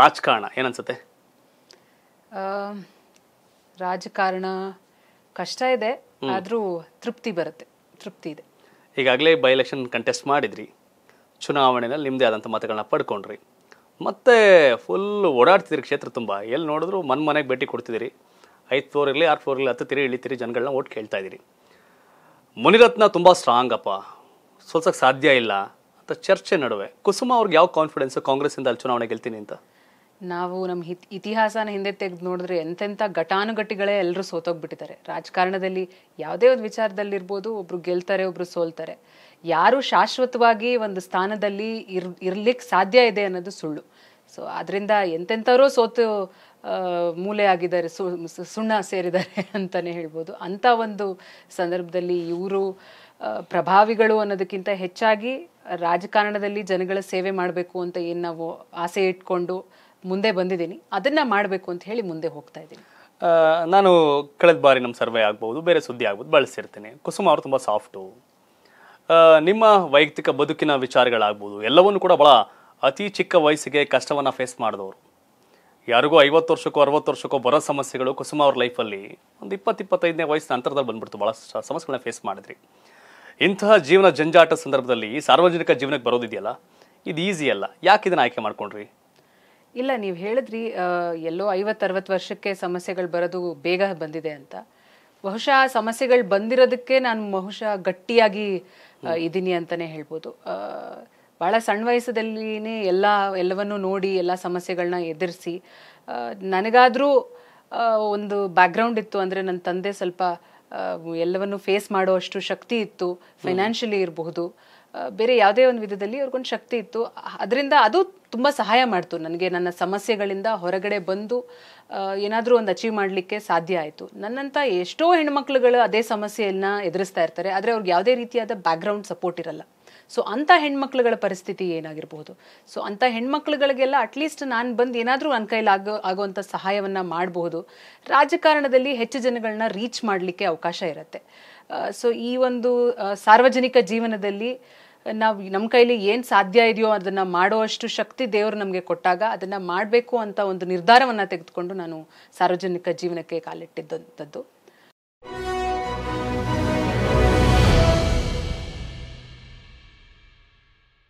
ರಾಜಕಾರಣ ಏನನ್ಸುತ್ತೆ ರಾಜಕಾರಣ ಕಷ್ಟ ಇದೆ ಆದರೂ ತೃಪ್ತಿ ಬರುತ್ತೆ ತೃಪ್ತಿ ಇದೆ ಈಗಾಗಲೇ ಬೈ ಎಲೆಕ್ಷನ್ ಕಂಟೆಸ್ಟ್ ಮಾಡಿದ್ರಿ ಚುನಾವಣೆಯಲ್ಲಿ ನಿಮ್ಮದೇ ಆದಂಥ ಮತಗಳನ್ನ ಪಡ್ಕೊಂಡ್ರಿ ಮತ್ತೆ ಫುಲ್ ಓಡಾಡ್ತಿದ್ರಿ ಕ್ಷೇತ್ರ ತುಂಬ ಎಲ್ಲಿ ನೋಡಿದ್ರು ಮನ್ ಮನೆಗೆ ಭೇಟಿ ಕೊಡ್ತಿದ್ದೀರಿ ಐದು ಫ್ಲೋರ್ ಇರಲಿ ಆರು ಫ್ಲೋರ್ ಇರಲಿ ತಿರಿ ಇಳಿತೀರಿ ಜನಗಳನ್ನ ಓಟ್ ಕೇಳ್ತಾ ಇದ್ದೀರಿ ಮುನಿರತ್ನ ತುಂಬ ಸ್ಟ್ರಾಂಗಪ್ಪ ಸೋಲ್ಸೋಕ್ಕೆ ಸಾಧ್ಯ ಇಲ್ಲ ಚರ್ಚೆ ನಡುವೆ ಕುಸುಮ ಅವ್ರಿಗೆ ಯಾವ ಕಾನ್ಫಿಡೆನ್ಸ್ ಕಾಂಗ್ರೆಸ್ಸಿಂದ ಅಲ್ಲಿ ಚುನಾವಣೆ ಗೆಲ್ತೀನಿ ಅಂತ ನಾವು ನಮ್ಮ ಹಿತ್ ಇತಿಹಾಸನ ಹಿಂದೆ ತೆಗೆದು ನೋಡಿದ್ರೆ ಎಂತೆಂಥ ಘಟಾನುಘಟಿಗಳೇ ಎಲ್ಲರೂ ಸೋತೋಗ್ಬಿಟ್ಟಿದ್ದಾರೆ ರಾಜಕಾರಣದಲ್ಲಿ ಯಾವುದೇ ಒಂದು ವಿಚಾರದಲ್ಲಿರ್ಬೋದು ಒಬ್ರು ಗೆಲ್ತಾರೆ ಒಬ್ರು ಸೋಲ್ತಾರೆ ಯಾರು ಶಾಶ್ವತವಾಗಿ ಒಂದು ಸ್ಥಾನದಲ್ಲಿ ಇರ್ ಇರ್ಲಿಕ್ಕೆ ಸಾಧ್ಯ ಇದೆ ಅನ್ನೋದು ಸುಳ್ಳು ಸೊ ಅದರಿಂದ ಎಂತೆಂಥವ್ರು ಸೋತು ಮೂಲೆ ಆಗಿದ್ದಾರೆ ಸುಣ್ಣ ಸೇರಿದ್ದಾರೆ ಅಂತಲೇ ಹೇಳ್ಬೋದು ಅಂಥ ಒಂದು ಸಂದರ್ಭದಲ್ಲಿ ಇವರು ಪ್ರಭಾವಿಗಳು ಅನ್ನೋದಕ್ಕಿಂತ ಹೆಚ್ಚಾಗಿ ರಾಜಕಾರಣದಲ್ಲಿ ಜನಗಳ ಸೇವೆ ಮಾಡಬೇಕು ಅಂತ ಏನು ನಾವು ಆಸೆ ಇಟ್ಕೊಂಡು ಮುಂದೆ ಬಂದಿದ್ದೀನಿ ಅದನ್ನು ಮಾಡಬೇಕು ಅಂತ ಹೇಳಿ ಮುಂದೆ ಹೋಗ್ತಾ ಇದ್ದೀನಿ ನಾನು ಕಳೆದ ಬಾರಿ ನಮ್ಮ ಸರ್ವೆ ಆಗ್ಬೋದು ಬೇರೆ ಸುದ್ದಿ ಆಗ್ಬೋದು ಬಳಸಿರ್ತೇನೆ ಕುಸುಮ ಅವರು ತುಂಬ ಸಾಫ್ಟು ನಿಮ್ಮ ವೈಯಕ್ತಿಕ ಬದುಕಿನ ವಿಚಾರಗಳಾಗ್ಬೋದು ಎಲ್ಲವನ್ನು ಕೂಡ ಭಾಳ ಅತಿ ಚಿಕ್ಕ ವಯಸ್ಸಿಗೆ ಕಷ್ಟವನ್ನು ಫೇಸ್ ಮಾಡಿದವರು ಯಾರಿಗೂ ಐವತ್ತು ವರ್ಷಕ್ಕೋ ಅರವತ್ತು ವರ್ಷಕ್ಕೋ ಬರೋ ಸಮಸ್ಯೆಗಳು ಕುಸುಮ ಅವ್ರ ಲೈಫಲ್ಲಿ ಒಂದು ಇಪ್ಪತ್ತಿಪ್ಪತ್ತೈದನೇ ವಯಸ್ಸಿನ ಅಂತರದಲ್ಲಿ ಬಂದ್ಬಿಡ್ತು ಭಾಳ ಸಮಸ್ಯೆಗಳನ್ನ ಫೇಸ್ ಮಾಡಿದ್ರಿ ಇಂತಹ ಜೀವನ ಜಂಜಾಟ ಸಂದರ್ಭದಲ್ಲಿ ಸಾರ್ವಜನಿಕ ಜೀವನಕ್ಕೆ ಬರೋದಿದೆಯಲ್ಲ ಇದು ಈಸಿ ಅಲ್ಲ ಯಾಕೆ ಇದನ್ನು ಆಯ್ಕೆ ಮಾಡ್ಕೊಂಡ್ರಿ ಇಲ್ಲ ನೀವು ಹೇಳಿದ್ರಿ ಎಲ್ಲೋ ಐವತ್ತರವತ್ತು ವರ್ಷಕ್ಕೆ ಸಮಸ್ಯೆಗಳು ಬರೋದು ಬೇಗ ಬಂದಿದೆ ಅಂತ ಬಹುಶಃ ಸಮಸ್ಯೆಗಳು ಬಂದಿರೋದಕ್ಕೆ ನಾನು ಬಹುಶಃ ಗಟ್ಟಿಯಾಗಿ ಇದ್ದೀನಿ ಅಂತಲೇ ಹೇಳ್ಬೋದು ಭಾಳ ಸಣ್ಣ ವಯಸ್ಸದಲ್ಲಿನೇ ಎಲ್ಲ ಎಲ್ಲವನ್ನೂ ನೋಡಿ ಎಲ್ಲ ಸಮಸ್ಯೆಗಳನ್ನ ಎದುರಿಸಿ ನನಗಾದರೂ ಒಂದು ಬ್ಯಾಕ್ಗ್ರೌಂಡ್ ಇತ್ತು ಅಂದರೆ ನನ್ನ ತಂದೆ ಸ್ವಲ್ಪ ಎಲ್ಲವನ್ನು ಫೇಸ್ ಅಷ್ಟು ಶಕ್ತಿ ಇತ್ತು ಫೈನಾನ್ಷಿಯಲಿ ಇರಬಹುದು ಬೇರೆ ಯಾವುದೇ ಒಂದು ವಿಧದಲ್ಲಿ ಅವ್ರಿಗೊಂದು ಶಕ್ತಿ ಇತ್ತು ಅದರಿಂದ ಅದು ತುಂಬ ಸಹಾಯ ಮಾಡ್ತು ನನಗೆ ನನ್ನ ಸಮಸ್ಯೆಗಳಿಂದ ಹೊರಗಡೆ ಬಂದು ಏನಾದರೂ ಒಂದು ಅಚೀವ್ ಮಾಡಲಿಕ್ಕೆ ಸಾಧ್ಯ ಆಯಿತು ನನ್ನಂಥ ಎಷ್ಟೋ ಹೆಣ್ಮಕ್ಳುಗಳು ಅದೇ ಸಮಸ್ಯೆಯನ್ನು ಎದುರಿಸ್ತಾ ಇರ್ತಾರೆ ಆದರೆ ಅವ್ರಿಗೆ ಯಾವುದೇ ರೀತಿಯಾದ ಬ್ಯಾಕ್ಗ್ರೌಂಡ್ ಸಪೋರ್ಟ್ ಇರಲ್ಲ ಸೊ ಅಂಥ ಹೆಣ್ಮಕ್ಳುಗಳ ಪರಿಸ್ಥಿತಿ ಏನಾಗಿರ್ಬೋದು ಸೊ ಅಂಥ ಹೆಣ್ಮಕ್ಳುಗಳಿಗೆಲ್ಲ ಅಟ್ಲೀಸ್ಟ್ ನಾನು ಬಂದು ಏನಾದರೂ ನನ್ನ ಕೈಲಿ ಆಗೋ ಆಗುವಂಥ ಸಹಾಯವನ್ನು ಮಾಡಬಹುದು ರಾಜಕಾರಣದಲ್ಲಿ ಹೆಚ್ಚು ಜನಗಳನ್ನ ರೀಚ್ ಮಾಡಲಿಕ್ಕೆ ಅವಕಾಶ ಇರುತ್ತೆ ಸೊ ಈ ಒಂದು ಸಾರ್ವಜನಿಕ ಜೀವನದಲ್ಲಿ ನಾವು ನಮ್ಮ ಕೈಲಿ ಏನು ಸಾಧ್ಯ ಇದೆಯೋ ಅದನ್ನು ಮಾಡುವಷ್ಟು ಶಕ್ತಿ ದೇವರು ನಮಗೆ ಕೊಟ್ಟಾಗ ಅದನ್ನು ಮಾಡಬೇಕು ಅಂತ ಒಂದು ನಿರ್ಧಾರವನ್ನು ತೆಗೆದುಕೊಂಡು ನಾನು ಸಾರ್ವಜನಿಕ ಜೀವನಕ್ಕೆ ಕಾಲಿಟ್ಟಿದ್ದಂಥದ್ದು